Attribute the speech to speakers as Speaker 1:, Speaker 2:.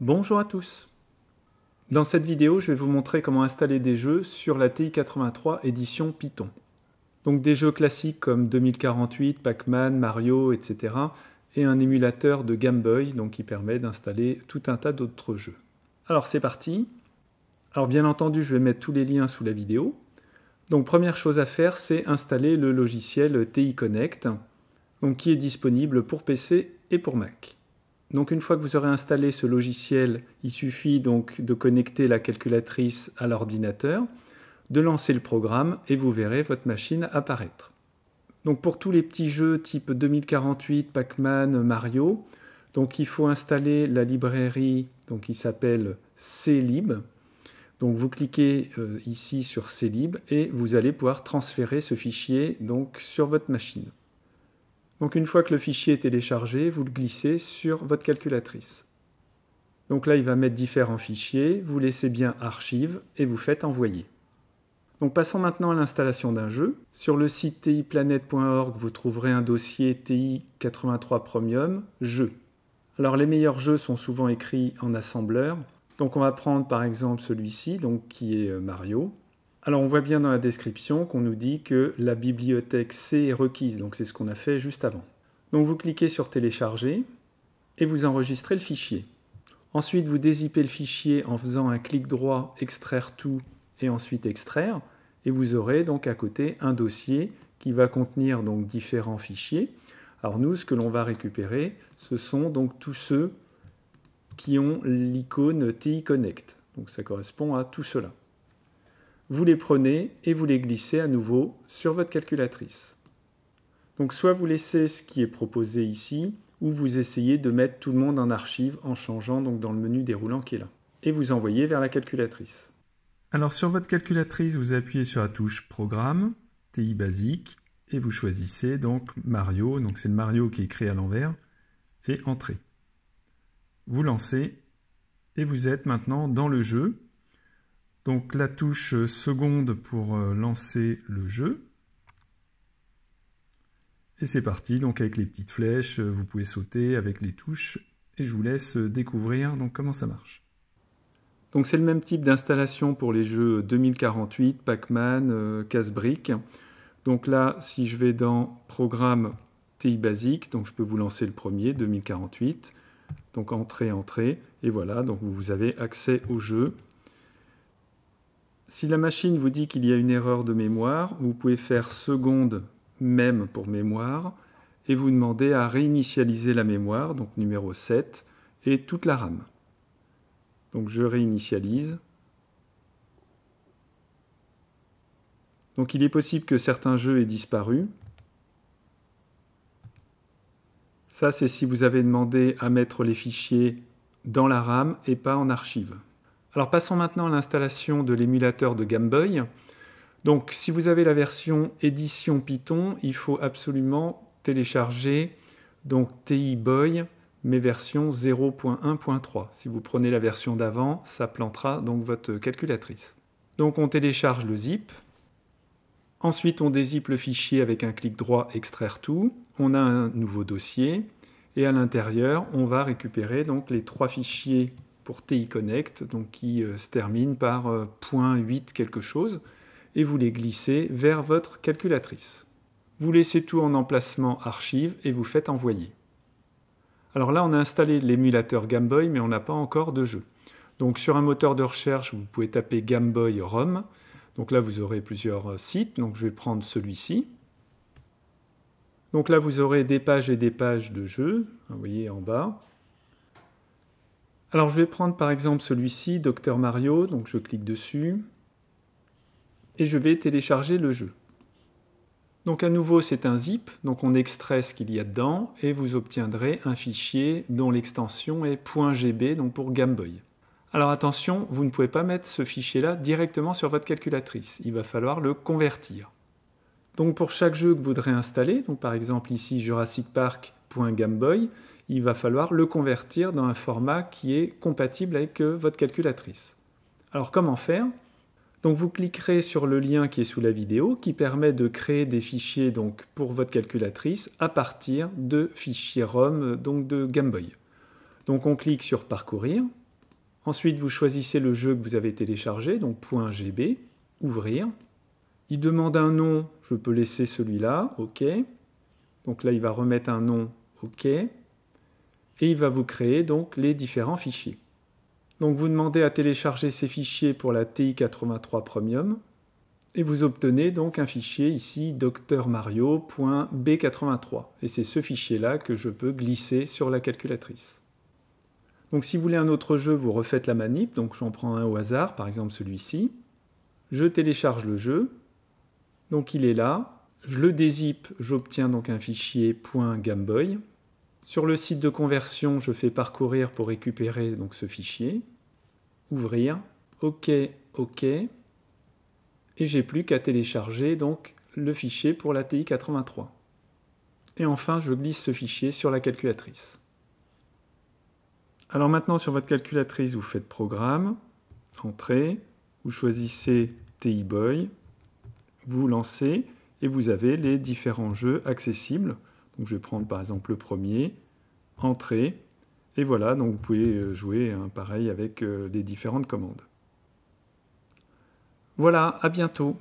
Speaker 1: Bonjour à tous Dans cette vidéo, je vais vous montrer comment installer des jeux sur la TI-83 édition Python. Donc des jeux classiques comme 2048, Pac-Man, Mario, etc. et un émulateur de Game Boy donc qui permet d'installer tout un tas d'autres jeux. Alors c'est parti Alors bien entendu, je vais mettre tous les liens sous la vidéo. Donc première chose à faire, c'est installer le logiciel TI Connect donc qui est disponible pour PC et pour Mac. Donc une fois que vous aurez installé ce logiciel, il suffit donc de connecter la calculatrice à l'ordinateur, de lancer le programme et vous verrez votre machine apparaître. Donc pour tous les petits jeux type 2048, Pac-Man, Mario, donc il faut installer la librairie donc qui s'appelle Clib. Donc vous cliquez euh, ici sur Clib et vous allez pouvoir transférer ce fichier donc sur votre machine. Donc une fois que le fichier est téléchargé, vous le glissez sur votre calculatrice. Donc là, il va mettre différents fichiers, vous laissez bien Archive et vous faites Envoyer. Donc passons maintenant à l'installation d'un jeu. Sur le site tiplanet.org, vous trouverez un dossier TI83 Premium, Jeux. Alors les meilleurs jeux sont souvent écrits en assembleur. Donc on va prendre par exemple celui-ci, donc qui est euh, Mario. Alors on voit bien dans la description qu'on nous dit que la bibliothèque C est requise, donc c'est ce qu'on a fait juste avant. Donc vous cliquez sur télécharger et vous enregistrez le fichier. Ensuite vous dézippez le fichier en faisant un clic droit, extraire tout et ensuite extraire et vous aurez donc à côté un dossier qui va contenir donc différents fichiers. Alors nous, ce que l'on va récupérer, ce sont donc tous ceux qui ont l'icône TI Connect. Donc ça correspond à tout cela vous les prenez et vous les glissez à nouveau sur votre calculatrice. Donc soit vous laissez ce qui est proposé ici, ou vous essayez de mettre tout le monde en archive en changeant donc dans le menu déroulant qui est là. Et vous envoyez vers la calculatrice. Alors sur votre calculatrice, vous appuyez sur la touche Programme, TI basique, et vous choisissez donc Mario, donc c'est le Mario qui est écrit à l'envers, et Entrée. Vous lancez, et vous êtes maintenant dans le jeu, donc la touche euh, seconde pour euh, lancer le jeu. Et c'est parti, donc avec les petites flèches, euh, vous pouvez sauter avec les touches et je vous laisse découvrir donc comment ça marche. Donc c'est le même type d'installation pour les jeux 2048, Pac-Man, Casse-Brique. Donc là, si je vais dans Programme TI Basique, donc je peux vous lancer le premier, 2048. Donc Entrée, Entrée, et voilà, donc vous avez accès au jeu si la machine vous dit qu'il y a une erreur de mémoire, vous pouvez faire seconde même pour mémoire et vous demander à réinitialiser la mémoire, donc numéro 7, et toute la RAM. Donc je réinitialise. Donc il est possible que certains jeux aient disparu. Ça, c'est si vous avez demandé à mettre les fichiers dans la RAM et pas en archive. Alors passons maintenant à l'installation de l'émulateur de Game Boy. Donc si vous avez la version édition Python, il faut absolument télécharger donc TI Boy mais version 0.1.3. Si vous prenez la version d'avant, ça plantera donc votre calculatrice. Donc on télécharge le zip. Ensuite, on dézipe le fichier avec un clic droit extraire tout. On a un nouveau dossier et à l'intérieur, on va récupérer donc les trois fichiers pour TI Connect, donc qui euh, se termine par .8 euh, quelque chose, et vous les glissez vers votre calculatrice. Vous laissez tout en emplacement archive et vous faites envoyer. Alors là, on a installé l'émulateur Game Boy, mais on n'a pas encore de jeu. Donc sur un moteur de recherche, vous pouvez taper Game Boy ROM. Donc là, vous aurez plusieurs euh, sites. Donc je vais prendre celui-ci. Donc là, vous aurez des pages et des pages de jeux, vous voyez en bas. Alors je vais prendre par exemple celui-ci, Docteur Mario, donc je clique dessus, et je vais télécharger le jeu. Donc à nouveau c'est un zip, donc on extrait ce qu'il y a dedans, et vous obtiendrez un fichier dont l'extension est .gb, donc pour Game Boy. Alors attention, vous ne pouvez pas mettre ce fichier-là directement sur votre calculatrice, il va falloir le convertir. Donc pour chaque jeu que vous voudrez installer, donc par exemple ici Jurassic Park il va falloir le convertir dans un format qui est compatible avec euh, votre calculatrice. Alors comment faire donc vous cliquerez sur le lien qui est sous la vidéo qui permet de créer des fichiers donc, pour votre calculatrice à partir de fichiers ROM euh, donc de Game Boy. Donc on clique sur parcourir. Ensuite vous choisissez le jeu que vous avez téléchargé donc .gb, ouvrir. Il demande un nom, je peux laisser celui-là, OK. Donc là il va remettre un nom, OK et il va vous créer donc les différents fichiers. Donc vous demandez à télécharger ces fichiers pour la TI-83 Premium et vous obtenez donc un fichier ici drmario.b83 et c'est ce fichier là que je peux glisser sur la calculatrice. Donc si vous voulez un autre jeu, vous refaites la manip, donc j'en prends un au hasard, par exemple celui-ci. Je télécharge le jeu, donc il est là, je le dézippe, j'obtiens donc un fichier .gameboy sur le site de conversion, je fais parcourir pour récupérer donc ce fichier. Ouvrir. OK, OK. Et j'ai plus qu'à télécharger donc le fichier pour la ti 83. Et enfin, je glisse ce fichier sur la calculatrice. Alors maintenant, sur votre calculatrice, vous faites Programme, Entrée, vous choisissez TI Boy, vous lancez et vous avez les différents jeux accessibles je vais prendre par exemple le premier, entrée, et voilà, donc vous pouvez euh, jouer hein, pareil avec euh, les différentes commandes. Voilà, à bientôt